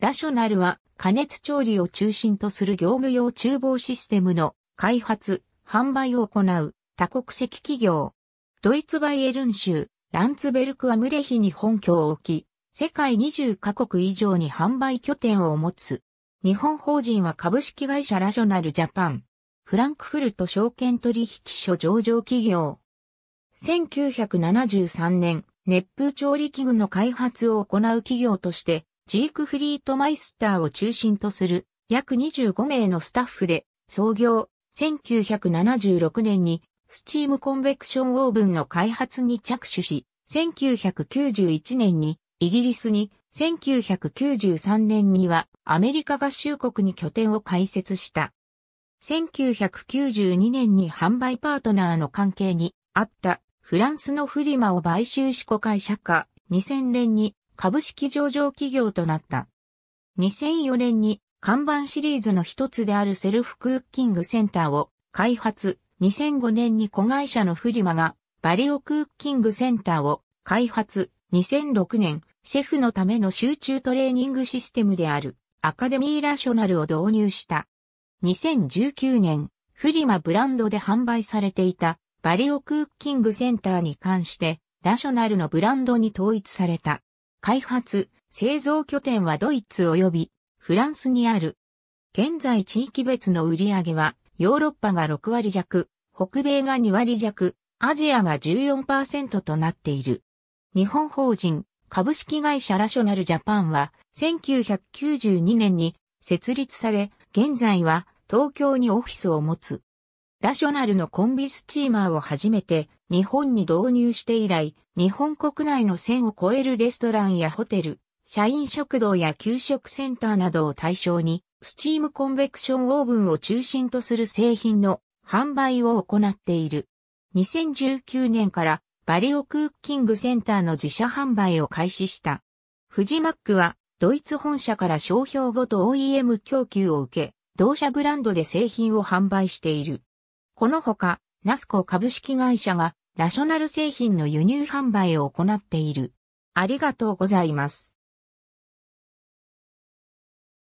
ラショナルは加熱調理を中心とする業務用厨房システムの開発、販売を行う多国籍企業。ドイツバイエルン州ランツベルクアムレヒに本拠を置き、世界20カ国以上に販売拠点を持つ。日本法人は株式会社ラショナルジャパン。フランクフルト証券取引所上場企業。1973年、熱風調理器具の開発を行う企業として、ジークフリートマイスターを中心とする約25名のスタッフで創業1976年にスチームコンベクションオーブンの開発に着手し、1991年にイギリスに、1993年にはアメリカ合衆国に拠点を開設した。1992年に販売パートナーの関係にあったフランスのフリマを買収し子会社化、2000年に株式上場企業となった。2004年に看板シリーズの一つであるセルフクッキングセンターを開発、2005年に子会社のフリマがバリオクッキングセンターを開発、2006年、シェフのための集中トレーニングシステムであるアカデミーラショナルを導入した。2019年、フリマブランドで販売されていたバリオクッキングセンターに関して、ラショナルのブランドに統一された。開発、製造拠点はドイツ及びフランスにある。現在地域別の売り上げは、ヨーロッパが6割弱、北米が2割弱、アジアが14%となっている。日本法人、株式会社ラショナルジャパンは、1992年に設立され、現在は東京にオフィスを持つ。ラショナルのコンビスチーマーを初めて日本に導入して以来、日本国内の1000を超えるレストランやホテル、社員食堂や給食センターなどを対象に、スチームコンベクションオーブンを中心とする製品の販売を行っている。2019年からバリオクッキングセンターの自社販売を開始した。フジマックはドイツ本社から商標ごと OEM 供給を受け、同社ブランドで製品を販売している。このほか、ナスコ株式会社がラショナル製品の輸入販売を行っている。ありがとうございます。